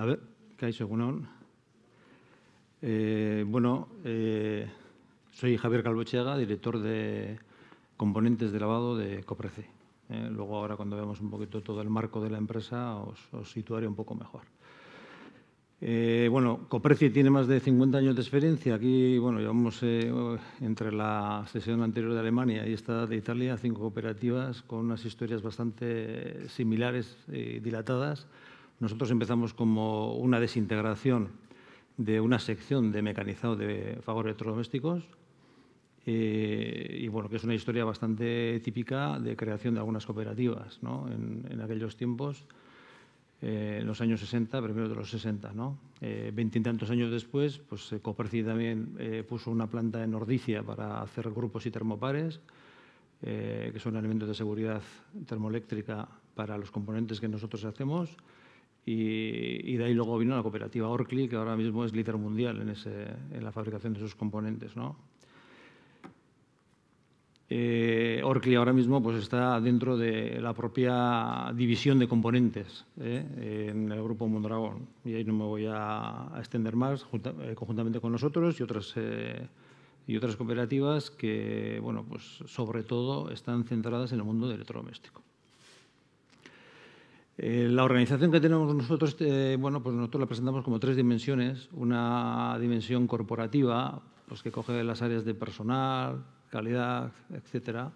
A ver, hay según Eh, bueno, eh, soy Javier Calvochega, director de componentes de lavado de Copreci. Eh. luego ahora cuando veamos un poquito todo el marco de la empresa os, situaré un poco mejor. Eh, bueno, Copreci tiene más de 50 años de experiencia. Aquí, bueno, llevamos entre la sesión anterior de Alemania y esta de Italia, cinco cooperativas con unas historias bastante similares y dilatadas nosotros empezamos como una desintegración de una sección de mecanizado de favor electrodomésticos, eh, y bueno, que es una historia bastante típica de creación de algunas cooperativas ¿no? en, aquellos tiempos, eh, en los años 60, primero de los 60. ¿no? Eh, años después, pues también puso una planta en Nordicia para hacer grupos y termopares, que son elementos de seguridad termoeléctrica para los componentes que nosotros hacemos y, de ahí luego vino la cooperativa Orkli, que ahora mismo es líder mundial en, la fabricación de sus componentes. ¿no? Eh, ahora mismo pues, está dentro de la propia división de componentes ¿eh? en el grupo Mondragón. Y ahí no me voy a, extender más, eh, conjuntamente con nosotros y otras, y otras cooperativas que, bueno, pues, sobre todo, están centradas en el mundo del electrodoméstico. Eh, la organización que tenemos nosotros, eh, bueno, pues nosotros la presentamos como tres dimensiones. Una dimensión corporativa, pues que coge las áreas de personal, calidad, etcétera.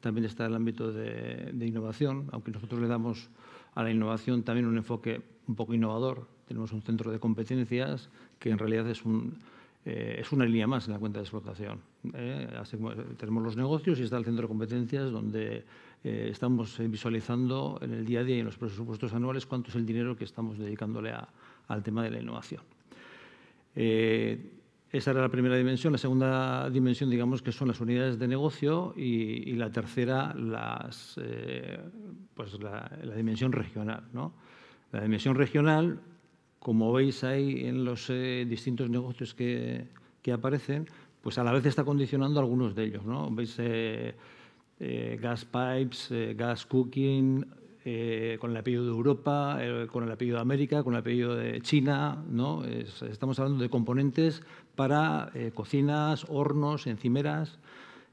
También está el ámbito de, innovación, aunque nosotros le damos a la innovación también un enfoque un poco innovador. Tenemos un centro de competencias que en realidad es un, eh, es una línea más en la cuenta de explotación. tenemos los negocios y está el centro de competencias donde eh, estamos eh, visualizando en el día a día y en los presupuestos anuales cuánto es el dinero que estamos dedicándole al tema de la innovación. Eh, esa era la primera dimensión. La segunda dimensión, digamos, que son las unidades de negocio y, la tercera, las, pues la, dimensión regional. ¿no? La dimensión regional, como veis ahí en los distintos negocios que, que, aparecen, pues a la vez está condicionando algunos de ellos. ¿no? Veis eh, gas pipes, eh, gas cooking, eh, con el apellido de Europa, con el apellido de América, con el apellido de China. ¿no? estamos hablando de componentes para cocinas, hornos, encimeras,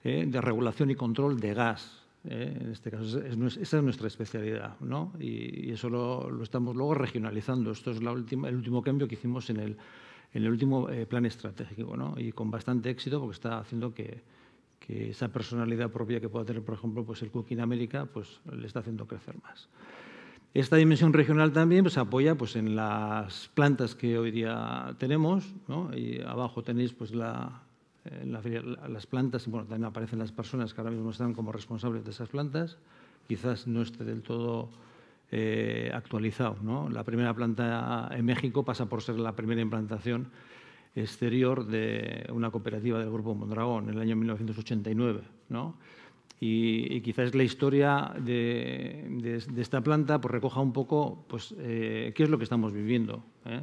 de regulación y control de gas. en este caso, esa es nuestra especialidad ¿no? y, eso lo, estamos luego regionalizando. Esto es la última, el último cambio que hicimos en el, en el último plan estratégico ¿no? y con bastante éxito porque está haciendo que, que esa personalidad propia que pueda tener, por ejemplo, pues el cooking en América, pues le está haciendo crecer más. Esta dimensión regional también pues, se pues, apoya pues, en las plantas que hoy día tenemos. ¿no? Y abajo tenéis pues, eh, las plantas, y bueno, también aparecen las personas que ahora mismo están como responsables de esas plantas. Quizás no esté del todo eh, actualizado. ¿no? La primera planta en México pasa por ser la primera implantación exterior de una cooperativa del Grupo Mondragón en el año 1989. Y, quizás la historia de, esta planta pues, recoja un poco pues, eh, qué es lo que estamos viviendo ¿eh?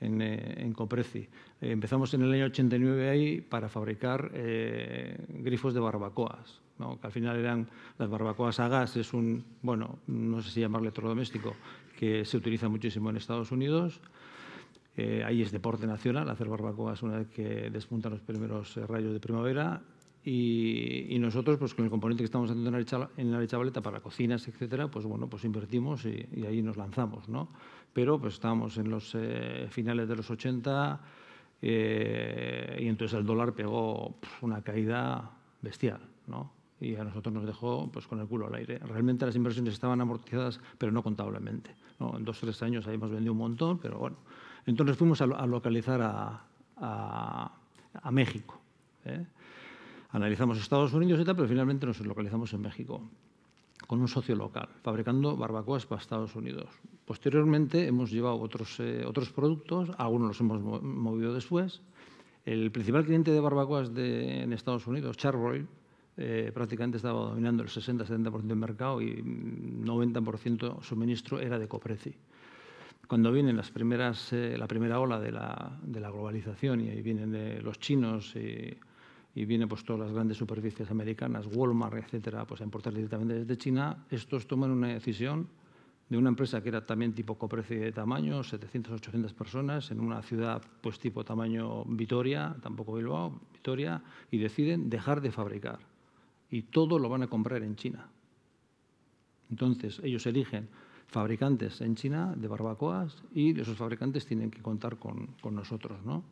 Eh, en, Copreci. empezamos en el año 89 ahí para fabricar grifos de barbacoas, que al final eran las barbacoas a gas, es un, bueno, no sé si llamarle electrodoméstico, que se utiliza muchísimo en Estados Unidos. Eh, ahí es deporte nacional, hacer es una vez que despuntan los primeros eh, rayos de primavera. Y, nosotros, pues con el componente que estamos haciendo en la lechabaleta para cocinas, etcétera, pues bueno, pues invertimos y, ahí nos lanzamos, ¿no? Pero pues estábamos en los eh, finales de los 80 y entonces el dólar pegó una caída bestial, ¿no? y a nosotros nos dejó pues, con el culo al aire. Realmente las inversiones estaban amortizadas, pero no contablemente. En dos o tres años habíamos vendido un montón, pero bueno, entonces fuimos a, localizar a, México. ¿eh? Analizamos Estados Unidos y tal, pero finalmente nos localizamos en México con un socio local, fabricando barbacoas para Estados Unidos. Posteriormente hemos llevado otros, eh, otros productos, algunos los hemos movido después. El principal cliente de barbacoas en Estados Unidos, Charbroil, eh, prácticamente estaba dominando el 60-70% del mercado y 90% suministro era de Copreci cuando vienen las primeras, eh, la primera ola de la, globalización y, ahí vienen eh, los chinos y, y, vienen pues, todas las grandes superficies americanas, Walmart, etcétera, pues, a importar directamente desde China, estos toman una decisión de una empresa que era también tipo coprecio de tamaño, 700, 800 personas, en una ciudad pues tipo tamaño Vitoria, tampoco Bilbao, Vitoria, y deciden dejar de fabricar. Y todo lo van a comprar en China. Entonces, ellos eligen fabricantes en China de barbacoas y esos fabricantes tienen que contar con, nosotros. ¿no?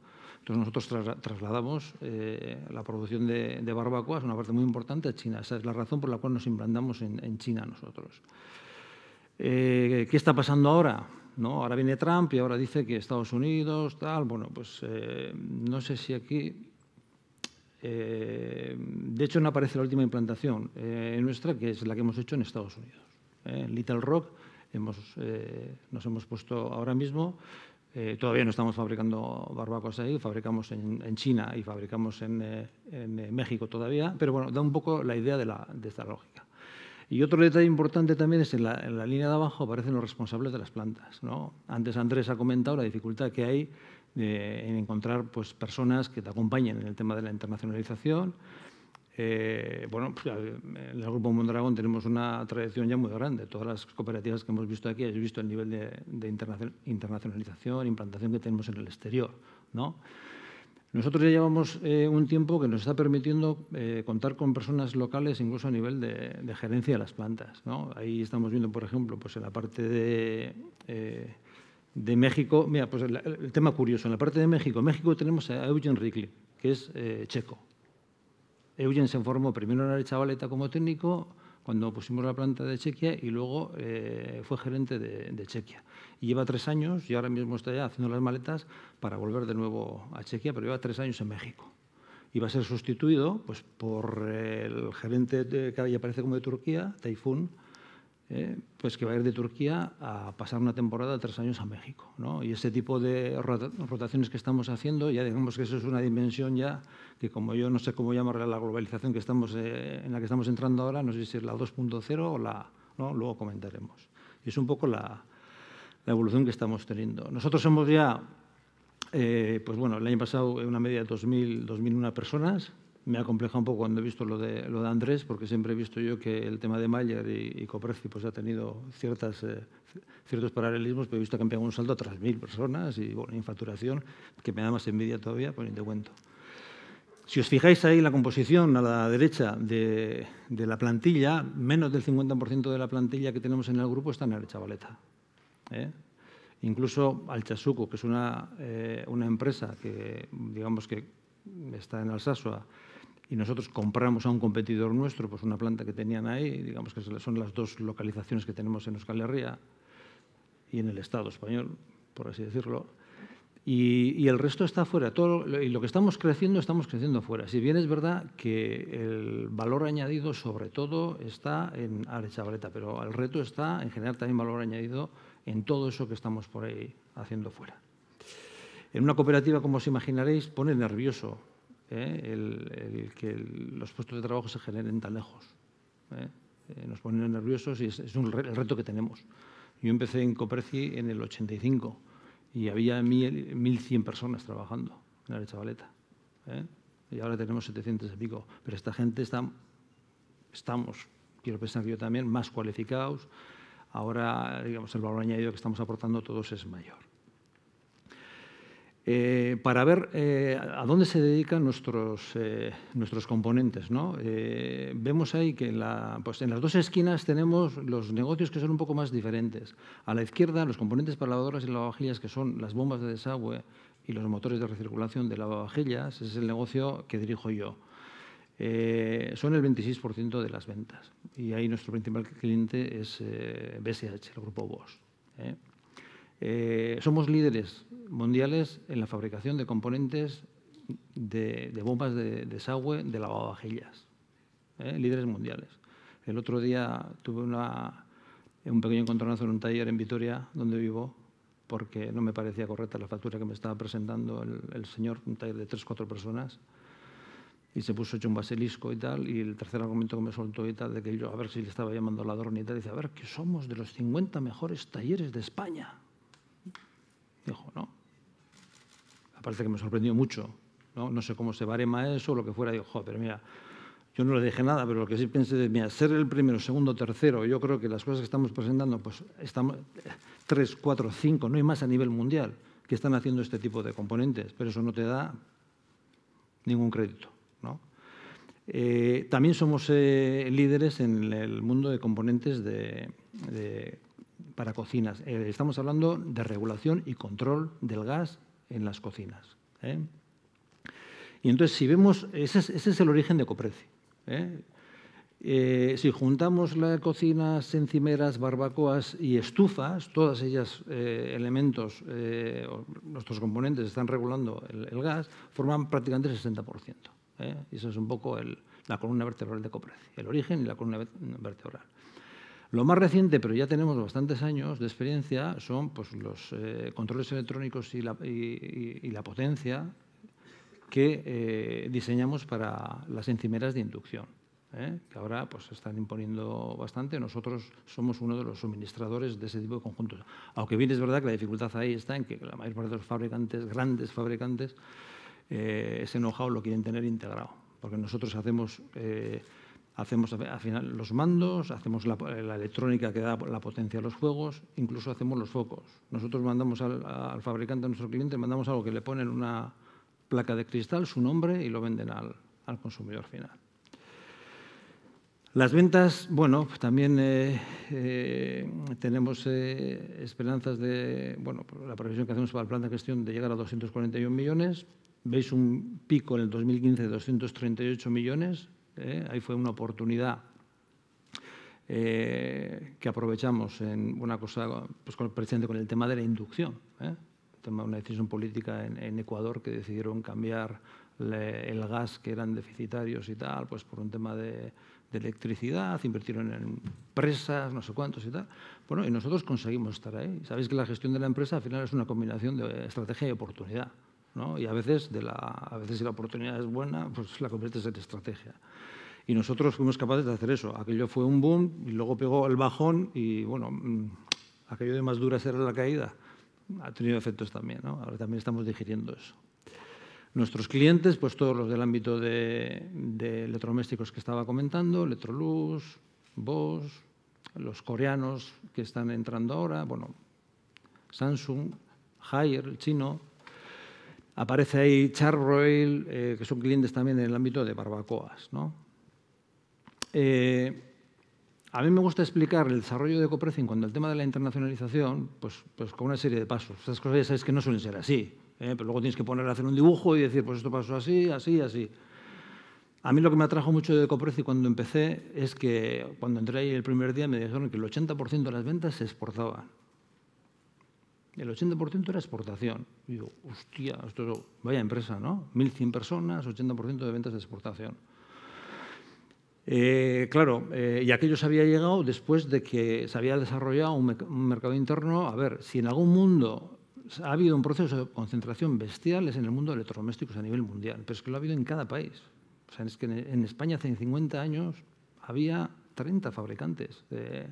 Entonces nosotros trasladamos eh, la producción de, barbacoas, una parte muy importante, a China. Esa es la razón por la cual nos implantamos en, China nosotros. Eh, ¿Qué está pasando ahora? ¿No? Ahora viene Trump y ahora dice que Estados Unidos, tal. Bueno, pues eh, no sé si aquí de hecho, no aparece la última implantación nuestra, que es la que hemos hecho en Estados Unidos. Little Rock hemos, eh, nos hemos puesto ahora mismo. Eh, todavía no estamos fabricando barbacoas ahí, fabricamos en, China y fabricamos en, eh, México todavía, pero bueno, da un poco la idea de, esta lógica. Y otro detalle importante también es en la, en la, línea de abajo aparecen los responsables de las plantas. Antes Andrés ha comentado la dificultad que hay en encontrar pues, personas que te acompañen en el tema de la internacionalización, eh, bueno, pues, en el Grupo Mondragón tenemos una tradición ya muy grande. Todas las cooperativas que hemos visto aquí, habéis visto el nivel de, internacionalización, implantación que tenemos en el exterior. ¿no? Nosotros ya llevamos eh, un tiempo que nos está permitiendo eh, contar con personas locales, incluso a nivel de, gerencia de las plantas. Ahí estamos viendo, por ejemplo, pues en la parte de, de México, mira, pues el, tema curioso, en la parte de México, México tenemos a Eugen Rickley, que es checo, Eugen se formó primero en la Arechavaleta como técnico, cuando pusimos la planta de Chequia y luego eh, fue gerente de, Chequia. Y lleva tres años y ahora mismo está ya haciendo las maletas para volver de nuevo a Chequia, pero lleva tres años en México. Y va a ser sustituido pues, por el gerente de, que aparece como de Turquía, Taifun, eh, pues que va a ir de Turquía a pasar una temporada de tres años a México. Y ese tipo de rotaciones que estamos haciendo, ya digamos que eso es una dimensión ya que como yo no sé cómo llamarla la globalización que estamos, eh, en la que estamos entrando ahora, no sé si es la 2.0 o la... ¿no? Luego comentaremos. Y es un poco la, evolución que estamos teniendo. Nosotros hemos ya, eh, pues bueno, el año pasado una media de 2.000, 2.001 personas, me ha complejado un poco cuando he visto lo de, lo de Andrés, porque siempre he visto yo que el tema de Mayer y, y pues, ha tenido ciertas, eh, ciertos paralelismos, pero he visto que han pegado un salto a 3.000 personas y bueno, facturación, que me da más envidia todavía, pues ni te cuento. Si os fijáis ahí la composición a la derecha de, la plantilla, menos del 50% de la plantilla que tenemos en el grupo está en el ¿eh? Incluso Alchasuco, que es una, eh, una empresa que, digamos que está en Alsasua, y nosotros compramos a un competidor nuestro pues una planta que tenían ahí, digamos que son las dos localizaciones que tenemos en Euskal Herria y en el Estado español, por así decirlo, y, el resto está fuera. Todo, y lo que estamos creciendo, estamos creciendo fuera. Si bien es verdad que el valor añadido sobre todo está en Arechavaleta, pero el reto está en generar también valor añadido en todo eso que estamos por ahí haciendo fuera. En una cooperativa, como os imaginaréis, pone nervioso ¿eh? el, que los puestos de trabajo se generen tan lejos. ¿eh? Eh, nos ponen nerviosos y es, un el reto que tenemos. Yo empecé en Copreci en el 85 y había 1.100 personas trabajando en la chavaleta. Y ahora tenemos 700 y pico. Pero esta gente estamos, quiero pensar yo también, más cualificados. Ahora, digamos, el valor añadido que estamos aportando todos es mayor. Eh, para ver eh, a dónde se dedican nuestros, eh, nuestros componentes. ¿no? vemos ahí que en, la, pues, en las dos esquinas tenemos los negocios que son un poco más diferentes. A la izquierda, los componentes para lavadoras y lavavajillas, que son las bombas de desagüe y los motores de recirculación de lavavajillas, ese es el negocio que dirijo yo. son el 26% de las ventas. Y ahí nuestro principal cliente es BSH, el grupo Bosch. Eh, somos líderes mundiales en la fabricación de componentes de, bombas de desagüe de lavavajillas. Eh, líderes mundiales. El otro día tuve un pequeño encontronazo en un taller en Vitoria, donde vivo, porque no me parecía correcta la factura que me estaba presentando el, señor, un taller de tres, cuatro personas y se puso hecho un basilisco y tal, y el tercer argumento que me soltó y tal, de que yo a ver si le estaba llamando a la y tal, dice, a ver, que somos de los 50 mejores talleres de España. Dijo, no. Aparte que me sorprendió mucho. ¿no? no sé cómo se barema eso o lo que fuera. Dijo, pero mira, yo no le dije nada, pero lo que sí pensé es, mira, ser el primero, segundo, tercero, yo creo que las cosas que estamos presentando, pues estamos eh, tres, cuatro, cinco, no hay más a nivel mundial que están haciendo este tipo de componentes, pero eso no te da ningún crédito. ¿no? Eh, también somos eh, líderes en el mundo de componentes de para cocinas. Eh, estamos hablando de regulación y control del gas en las cocinas. ¿eh? Y entonces, si vemos, ese es, el origen de Copreci. ¿eh? si juntamos las cocinas, encimeras, barbacoas y estufas, todas ellas elementos, nuestros componentes están regulando el, gas, forman prácticamente el 60%. Y eso es un poco la columna vertebral de Copreci, el origen y la columna vertebral. Lo más reciente, pero ya tenemos bastantes años de experiencia, son pues, los eh, controles electrónicos y la, potencia que eh, diseñamos para las encimeras de inducción, ¿eh? que ahora pues, se están imponiendo bastante. Nosotros somos uno de los suministradores de ese tipo de conjuntos. Aunque bien es verdad que la dificultad ahí está en que la mayor parte de los fabricantes, grandes fabricantes, ese know-how lo quieren tener integrado, porque nosotros hacemos Hacemos al final los mandos, hacemos la, electrónica que da la potencia a los juegos, incluso hacemos los focos. Nosotros mandamos al, fabricante, a nuestro cliente, mandamos algo que le ponen una placa de cristal, su nombre y lo venden al, consumidor final. Las ventas, bueno, también eh, eh, tenemos eh, esperanzas de, bueno, la previsión que hacemos para el plan de gestión de llegar a 241 millones. Veis un pico en el 2015 de 238 millones, ¿eh? ahí fue una oportunidad eh, que aprovechamos en una cosa pues, con, con el tema de la inducción. ¿eh? una decisión política en, Ecuador que decidieron cambiar el gas que eran deficitarios y tal, pues por un tema de, de electricidad, invirtieron en empresas, no sé cuántos y tal. Bueno, y nosotros conseguimos estar ahí. Sabéis que la gestión de la empresa al final es una combinación de estrategia y oportunidad. Y a veces, a veces si la oportunidad es buena, pues la conviertes en estrategia. Y nosotros fuimos capaces de hacer eso. Aquello fue un boom y luego pegó el bajón y, bueno, mm, aquello de más dura será la caída. Ha tenido efectos también, Ahora también estamos digiriendo eso. Nuestros clientes, pues todos los del ámbito de, de electrodomésticos que estaba comentando, Electrolux, Bosch, los coreanos que están entrando ahora, bueno, Samsung, Haier, el chino, Aparece ahí Charroil, eh, que son clientes también en el ámbito de barbacoas. Eh, a mí me gusta explicar el desarrollo de Copreci cuando el tema de la internacionalización, pues, pues, con una serie de pasos. Esas cosas ya sabéis que no suelen ser así, ¿eh? pero luego tienes que poner a hacer un dibujo y decir, pues esto pasó así, así, así. A mí lo que me atrajo mucho de Copreci cuando empecé es que cuando entré ahí el primer día me dijeron que el 80% de las ventas se exportaban el 80% era exportación. Y digo, hostia, vaya empresa, ¿no? 1.100 personas, 80% de ventas de exportación. Eh, claro, eh, y aquello se había llegado después de que se había desarrollado un, mercado interno. A ver, si en algún mundo ha habido un proceso de concentración bestial es en el mundo de electrodomésticos a nivel mundial, pero es que lo ha habido en cada país. O sea, es que en, España hace 50 años había 30 fabricantes de,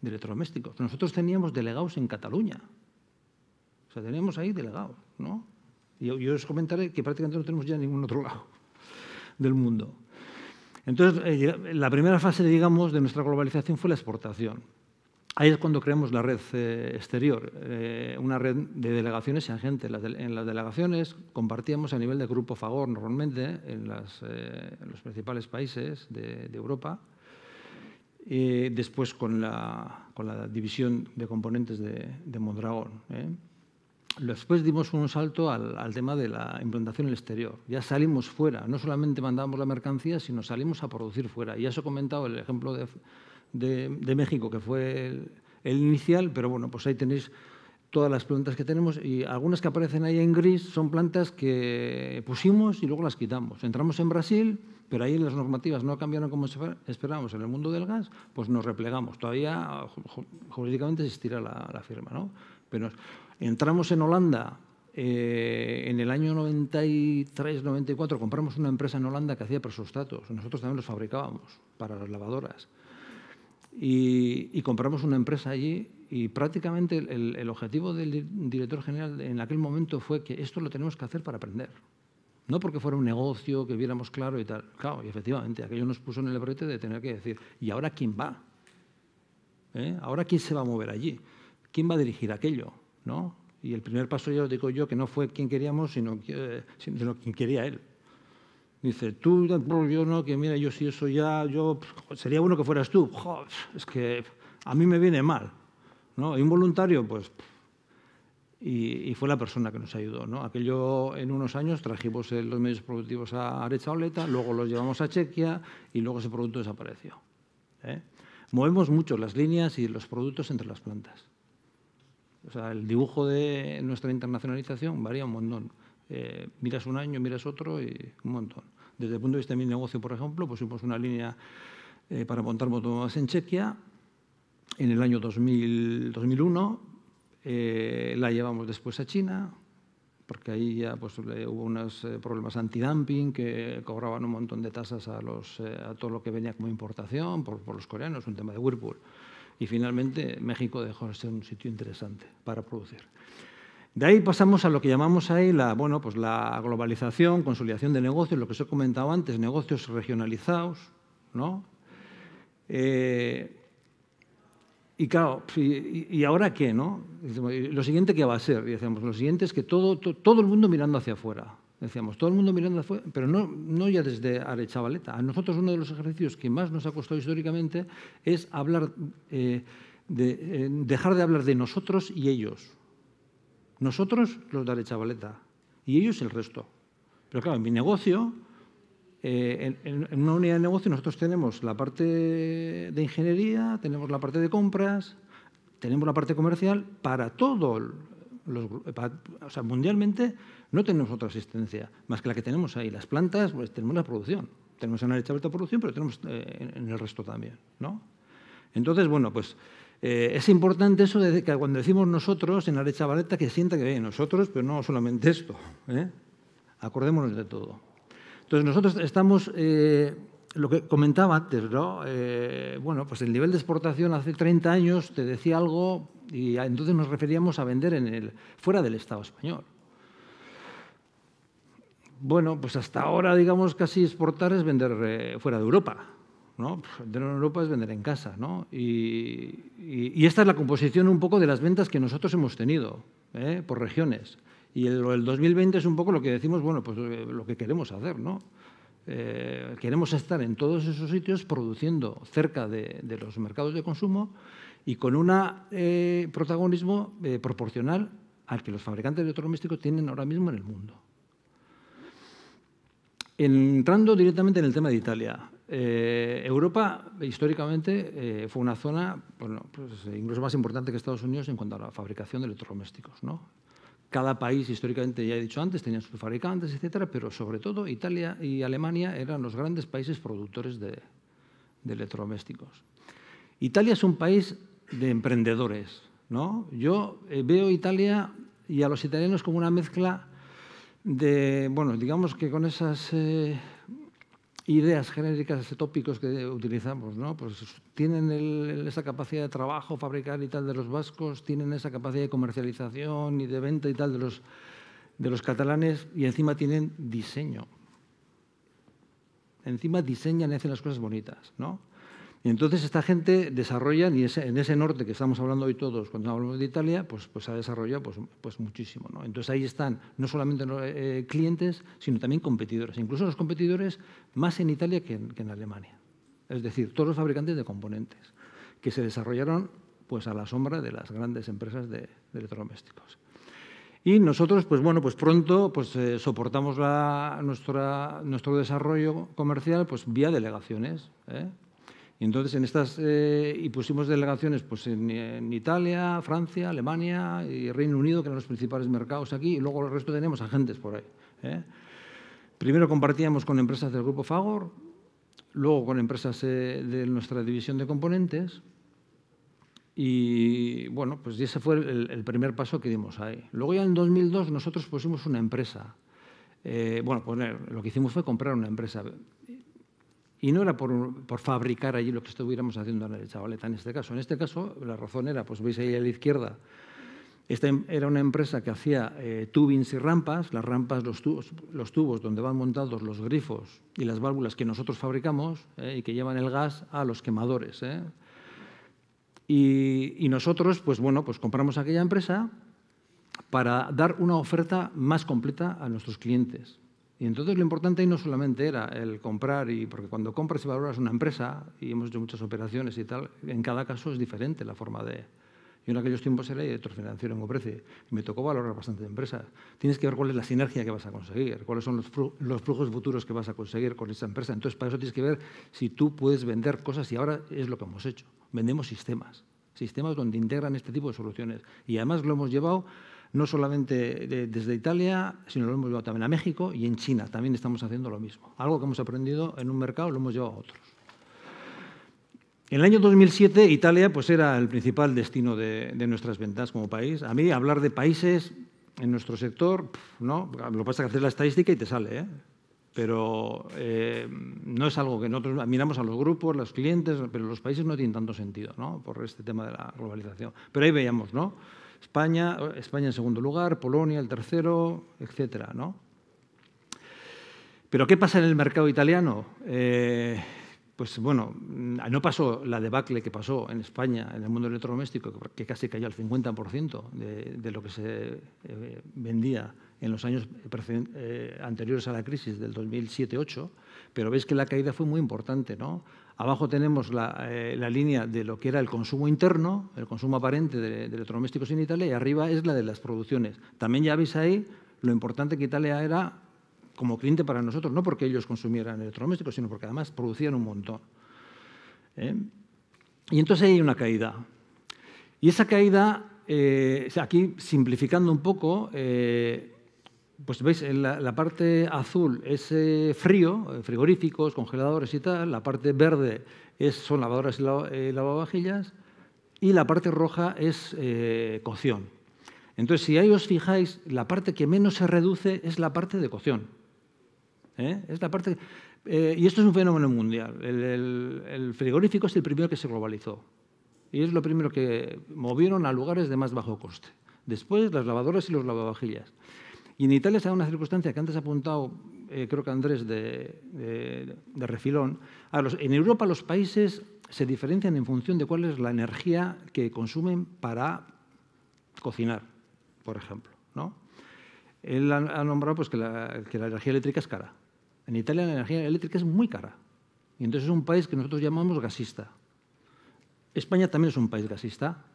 de electrodomésticos. Nosotros teníamos delegados en Cataluña, sea, tenemos ahí delegados, ¿no? Y yo, os comentaré que prácticamente no tenemos ya ningún otro lado del mundo. Entonces, eh, la primera fase, digamos, de nuestra globalización fue la exportación. Ahí es cuando creamos la red eh, exterior, eh, una red de delegaciones y agentes. En las delegaciones compartíamos a nivel de grupo favor normalmente en, los principales países de, de Europa. después con la, división de componentes de, de Mondragón. Después dimos un salto al, tema de la implantación en el exterior. Ya salimos fuera, no solamente mandábamos la mercancía, sino salimos a producir fuera. Ya os he comentado el ejemplo de, México, que fue el, inicial, pero bueno, pues ahí tenéis todas las plantas que tenemos y algunas que aparecen ahí en gris son plantas que pusimos y luego las quitamos. Entramos en Brasil, pero ahí las normativas no cambiaron como esperábamos en el mundo del gas, pues nos replegamos. Todavía jurídicamente existirá la, la firma, ¿no? Pero Entramos en Holanda eh, en el año 93-94, compramos una empresa en Holanda que hacía presostatos, Nosotros también los fabricábamos para las lavadoras. Y, compramos una empresa allí y prácticamente el, objetivo del director general en aquel momento fue que esto lo tenemos que hacer para aprender. No porque fuera un negocio que viéramos claro y tal. Claro, y efectivamente, aquello nos puso en el brete de tener que decir, ¿y ahora quién va? ¿Eh? ¿Ahora quién se va a mover allí? ¿Quién va a dirigir aquello? Y el primer paso ya yo digo yo que no fue quien queríamos, sino, eh, quien quería él. Dice, tú, pues, yo no, que mira, yo si eso ya, yo, pues, sería bueno que fueras tú. es que a mí me viene mal, ¿no? un voluntario, pues, y, fue la persona que nos ayudó, Aquello, en unos años, trajimos los medios productivos a Arecha Oleta, luego los llevamos a Chequia y luego ese producto desapareció. ¿eh? Movemos mucho las líneas y los productos entre las plantas. O sea, el dibujo de nuestra internacionalización varía un montón. Eh, miras un año, miras otro y un montón. Desde el punto de vista de mi negocio, por ejemplo, pues pusimos una línea eh, para montar motos en Chequia. En el año 2001 eh, la llevamos después a China, porque ahí ya pues, hubo unos problemas antidumping que cobraban un montón de tasas a, todo lo que venía como importación por los coreanos, un tema de Whirlpool y finalmente México dejó de ser un sitio interesante para producir. De ahí pasamos a lo que llamamos ahí la, bueno, pues la globalización, consolidación de negocios, lo que os he comentado antes, negocios regionalizados. ¿no? Eh, y claro, y, ahora qué? ¿no? Lo siguiente que va a ser, lo siguiente es que todo, todo el mundo mirando hacia afuera. Decíamos, todo el mundo mirando afuera, pero no, no ya desde Arechavaleta. A nosotros uno de los ejercicios que más nos ha costado históricamente es hablar, eh, de, eh, dejar de hablar de nosotros y ellos. Nosotros, los de Arechavaleta, y ellos el resto. Pero claro, en mi negocio, eh, en, en, una unidad de negocio nosotros tenemos la parte de ingeniería, tenemos la parte de compras, tenemos la parte comercial para todo o sea, mundialmente no tenemos otra asistencia más que la que tenemos ahí. Las plantas, pues tenemos la producción. Tenemos en Arechabe producción, pero tenemos eh, en el resto también. ¿no? Entonces, bueno, pues eh, es importante eso de que cuando decimos nosotros en la Arechavaleta que sienta que hay nosotros, pero no solamente esto. ¿eh? Acordémonos de todo. Entonces, nosotros estamos lo que comentaba antes, ¿no? Eh, bueno, pues el nivel de exportación hace 30 años te decía algo y entonces nos referíamos a vender en el, fuera del Estado español. Bueno, pues hasta ahora, digamos, casi exportar es vender eh, fuera de Europa. ¿no? Vender en Europa es vender en casa. ¿no? Y, esta es la composición un poco de las ventas que nosotros hemos tenido ¿eh? por regiones. Y el, el 2020 es un poco lo que decimos, bueno, pues lo que queremos hacer. ¿no? Eh, queremos estar en todos esos sitios produciendo cerca de, los mercados de consumo y con un eh, protagonismo eh, proporcional al que los fabricantes de electrodomésticos tienen ahora mismo en el mundo. Entrando directamente en el tema de Italia, Europa históricamente fue una zona pues, incluso más importante que Estados Unidos en cuanto a la fabricación de electrodomésticos. ¿no? Cada país, históricamente, ya he dicho antes, tenía sus fabricantes, etcétera, pero sobre todo Italia y Alemania eran los grandes países productores de, electrodomésticos. Italia es un país de emprendedores. ¿no? Yo eh, veo Italia y a los italianos como una mezcla de, bueno, digamos que con esas. Eh, ideas genéricas, tópicos que utilizamos, ¿no? Pues tienen esa capacidad de trabajo, fabricar y tal de los vascos, tienen esa capacidad de comercialización y de venta y tal de los, de los catalanes y encima tienen diseño. Encima diseñan y hacen las cosas bonitas, ¿no? Y entonces esta gente desarrolla, y en ese norte que estamos hablando hoy todos, cuando hablamos de Italia, pues, pues ha desarrollado pues, pues muchísimo. Entonces ahí están no solamente eh, clientes, sino también competidores, incluso los competidores más en Italia que en, Alemania. Es decir, todos los fabricantes de componentes que se desarrollaron pues, a la sombra de las grandes empresas de, electrodomésticos. Y nosotros, pues bueno, pues pronto pues, eh, soportamos nuestro desarrollo comercial pues, vía delegaciones. ¿eh? Entonces, en estas, eh, y pusimos delegaciones pues, en, Italia, Francia, Alemania y Reino Unido, que eran los principales mercados aquí, y luego el resto teníamos agentes por ahí. ¿eh? Primero compartíamos con empresas del grupo Fagor, luego con empresas eh, de nuestra división de componentes, y bueno, pues ese fue el, primer paso que dimos ahí. Luego ya en 2002 nosotros pusimos una empresa. bueno, poner, pues, lo que hicimos fue comprar una empresa y no era por, fabricar allí lo que estuviéramos haciendo en el chavaleta en este caso. En este caso, la razón era, pues veis ahí a la izquierda, esta em, era una empresa que hacía eh, tubings y rampas, las rampas, los tubos, donde van montados los grifos y las válvulas que nosotros fabricamos eh, y que llevan el gas a los quemadores. Eh. Y, y, nosotros, pues bueno, pues compramos aquella empresa para dar una oferta más completa a nuestros clientes. Y entonces lo importante no solamente era el comprar, y, porque cuando compras y valoras una empresa, y hemos hecho muchas operaciones y tal, en cada caso es diferente la forma de... Yo en aquellos tiempos era director financiero en Goprece, y me tocó valorar bastante empresas. Tienes que ver cuál es la sinergia que vas a conseguir, cuáles son los flujos futuros que vas a conseguir con esa empresa. Entonces, para eso tienes que ver si tú puedes vender cosas y ahora es lo que hemos hecho. Vendemos sistemas, sistemas donde integran este tipo de soluciones. Y además lo hemos llevado no solamente desde Italia, sino lo hemos llevado también a México y en China también estamos haciendo lo mismo. Algo que hemos aprendido en un mercado lo hemos llevado a otros. En el año 2007 Italia pues, era el principal destino de, nuestras ventas como país. A mí hablar de países en nuestro sector, no, lo que pasa es que haces la estadística y te sale, ¿eh? pero eh, no es algo que nosotros miramos a los grupos, los clientes, pero los países no tienen tanto sentido ¿no? por este tema de la globalización. Pero ahí veíamos, ¿no? España, España en segundo lugar, Polonia el tercero, etc. ¿no? Pero ¿qué pasa en el mercado italiano? Eh, pues bueno, no pasó la debacle que pasó en España, en el mundo electrodoméstico, que casi cayó al 50% de, de, lo que se eh, vendía en los años eh, anteriores a la crisis del 2007-2008 pero veis que la caída fue muy importante. ¿no? Abajo tenemos eh, la, línea de lo que era el consumo interno, el consumo aparente de, electrodomésticos en Italia, y arriba es la de las producciones. También ya veis ahí lo importante que Italia era como cliente para nosotros, no porque ellos consumieran electrodomésticos, sino porque además producían un montón. ¿eh? Y entonces hay una caída. Y esa caída, eh, aquí simplificando un poco, pues veis, la, parte azul es eh, frío, eh, frigoríficos, congeladores y tal, la parte verde es, son lavadoras y eh, lavavajillas, y la parte roja es cocción. Entonces, si ahí os fijáis, la parte que menos se reduce es la parte de cocción. Es la parte, y esto es un fenómeno mundial. El, el frigorífico es el primero que se globalizó. Y es lo primero que movieron a lugares de más bajo coste. Después, las lavadoras y los lavavajillas. Y en Italia se da una circunstancia que antes ha apuntado, eh, creo que Andrés, de, refilón. A en Europa los países se diferencian en función de cuál es la energía que consumen para cocinar, por ejemplo. Él ha, nombrado pues, que la, que la energía eléctrica es cara. En Italia la energía eléctrica es muy cara. Y entonces es un país que nosotros llamamos gasista. España también es un país gasista.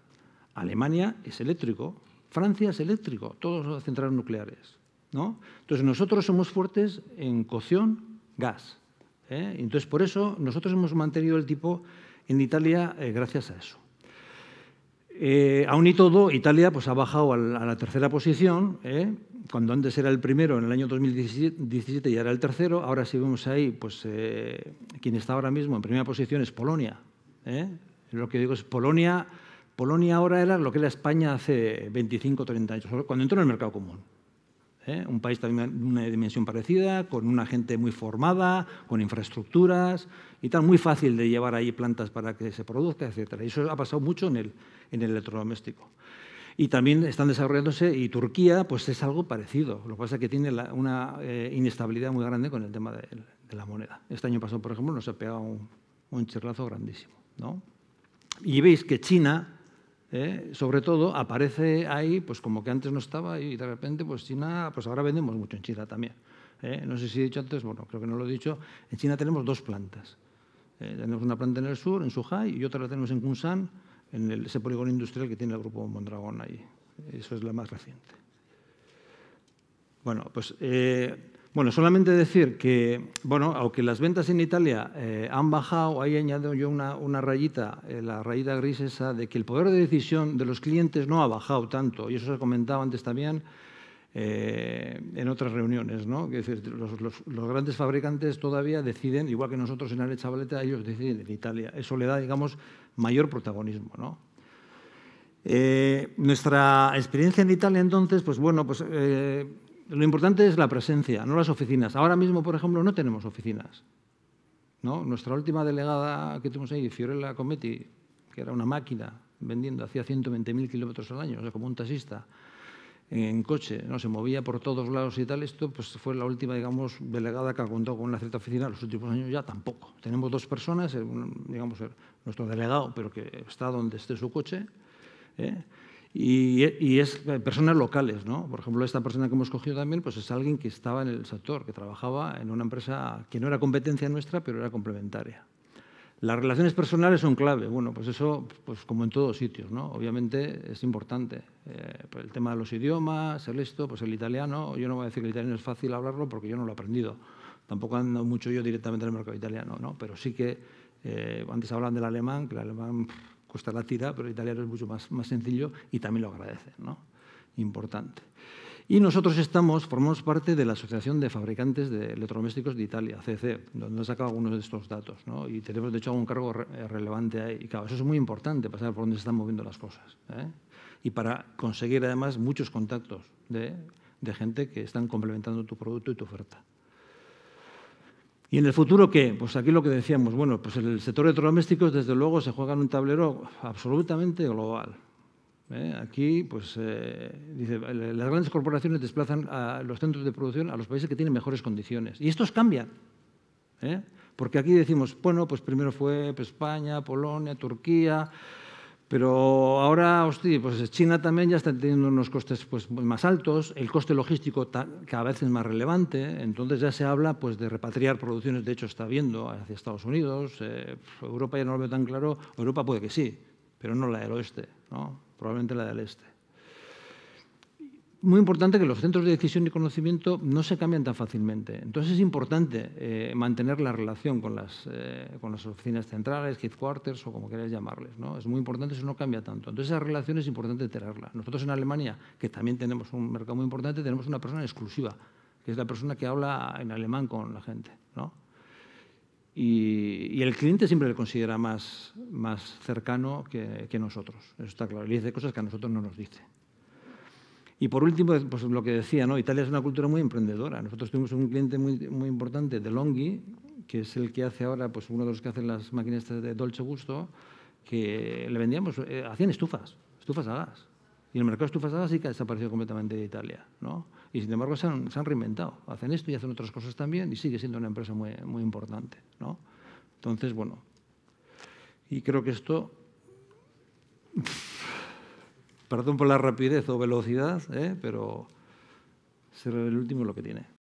Alemania es eléctrico, Francia es eléctrico, todos las centrales nucleares. ¿no? Entonces nosotros somos fuertes en cocción, gas. ¿eh? Entonces por eso nosotros hemos mantenido el tipo en Italia eh, gracias a eso. Eh, aún y todo, Italia pues, ha bajado a la, tercera posición, cuando antes era el primero, en el año 2017 ya era el tercero, ahora si vemos ahí, pues quien está ahora mismo en primera posición es Polonia. Lo que digo es Polonia Polonia ahora era lo que era España hace 25 o 30 años, cuando entró en el mercado común. ¿eh? Un país también de una dimensión parecida, con una gente muy formada, con infraestructuras y tal, muy fácil de llevar ahí plantas para que se produzca, etc. Y eso ha pasado mucho en el, en el electrodoméstico. Y también están desarrollándose, y Turquía pues es algo parecido. Lo que pasa es que tiene una eh, inestabilidad muy grande con el tema de, la moneda. Este año pasado, por ejemplo, nos ha pegado un, un chirlazo grandísimo. Y veis que China ¿eh? sobre todo aparece ahí, pues como que antes no estaba y de repente, pues China, pues ahora vendemos mucho en China también. ¿eh? no sé si he dicho antes, bueno, creo que no lo he dicho, en China tenemos dos plantas. ¿eh? tenemos una planta en el sur, en Suhai y otra la tenemos en Kunshan, en ese polígono industrial que tiene el grupo Mondragón ahí. Eso es la más reciente. Bueno, pues bueno, solamente decir que, bueno, aunque las ventas en Italia eh, han bajado, ahí añado yo una, rayita, eh, la rayita gris esa, de que el poder de decisión de los clientes no ha bajado tanto, y eso se ha comentado antes también eh, en otras reuniones, ¿no? Es decir, los, grandes fabricantes todavía deciden, igual que nosotros en Ale Chavaleta, ellos deciden en Italia. Eso le da, digamos, mayor protagonismo, ¿no? nuestra experiencia en Italia entonces, pues bueno, pues lo importante es la presencia, no las oficinas. Ahora mismo, por ejemplo, no tenemos oficinas. Nuestra última delegada que tuvimos ahí, Fiorella Cometti, que era una máquina vendiendo, hacía 120.000 kilómetros al año, o como un taxista, en coche, ¿no? se movía por todos lados y tal, esto pues, fue la última, digamos, delegada que ha con una cierta oficina, los últimos años ya tampoco. Tenemos dos personas, eh, digamos, nuestro delegado, pero que está donde esté su coche, ¿eh? Y, es eh, personas locales, ¿no? Por ejemplo, esta persona que hemos cogido también pues es alguien que estaba en el sector, que trabajaba en una empresa que no era competencia nuestra, pero era complementaria. Las relaciones personales son clave. Bueno, pues eso, pues como en todos sitios, ¿no? Obviamente es importante. Eh, pues el tema de los idiomas, el esto, pues el italiano. Yo no voy a decir que el italiano es fácil hablarlo porque yo no lo he aprendido. Tampoco ando mucho yo directamente en el mercado italiano, ¿no? Pero sí que, eh, antes hablan del alemán, que el alemán cuesta la tira, pero el italiano es mucho más, más sencillo y también lo agradece. ¿no? Importante. Y nosotros estamos, formamos parte de la Asociación de Fabricantes de Electrodomésticos de Italia, CC, donde ha sacado algunos de estos datos. ¿no? Y tenemos, de hecho, algún cargo eh, relevante ahí. Y claro, eso es muy importante, para saber por dónde se están moviendo las cosas. ¿eh? Y para conseguir, además, muchos contactos de, de gente que están complementando tu producto y tu oferta. ¿Y en el futuro qué? Pues aquí lo que decíamos, bueno, pues el sector electrodoméstico, desde luego se juega en un tablero absolutamente global. ¿eh? Aquí, pues, eh, dice, las grandes corporaciones desplazan a los centros de producción a los países que tienen mejores condiciones. Y estos cambian. ¿eh? Porque aquí decimos, bueno, pues primero fue pues, España, Polonia, Turquía, pero ahora, hostia, pues China también ya está teniendo unos costes pues, más altos, el coste logístico cada vez es más relevante, entonces ya se habla pues, de repatriar producciones, de hecho está viendo hacia Estados Unidos, eh, Europa ya no lo veo tan claro, Europa puede que sí, pero no la del oeste, ¿no? probablemente la del este muy importante que los centros de decisión y conocimiento no se cambian tan fácilmente. Entonces es importante eh, mantener la relación con las, eh, con oficinas centrales, headquarters o como queráis llamarles. ¿no? Es muy importante, eso no cambia tanto. Entonces esa relación es importante tenerla. Nosotros en Alemania, que también tenemos un mercado muy importante, tenemos una persona exclusiva, que es la persona que habla en alemán con la gente. Y, el cliente siempre le considera más, más cercano que, que nosotros, eso está claro. Le dice cosas que a nosotros no nos dice. Y por último, pues lo que decía, ¿no? Italia es una cultura muy emprendedora. Nosotros tuvimos un cliente muy, muy importante, Longhi, que es el que hace ahora, pues uno de los que hacen las máquinas de Dolce Gusto, que le vendíamos, eh, hacían estufas, estufas a gas. Y el mercado de estufas a gas sí que ha desaparecido completamente de Italia, Y sin embargo se han, reinventado, hacen esto y hacen otras cosas también y sigue siendo una empresa muy, importante, ¿no? Entonces, bueno, y creo que esto... Perdón por la rapidez o velocidad, ¿eh? pero ser el último lo que tiene.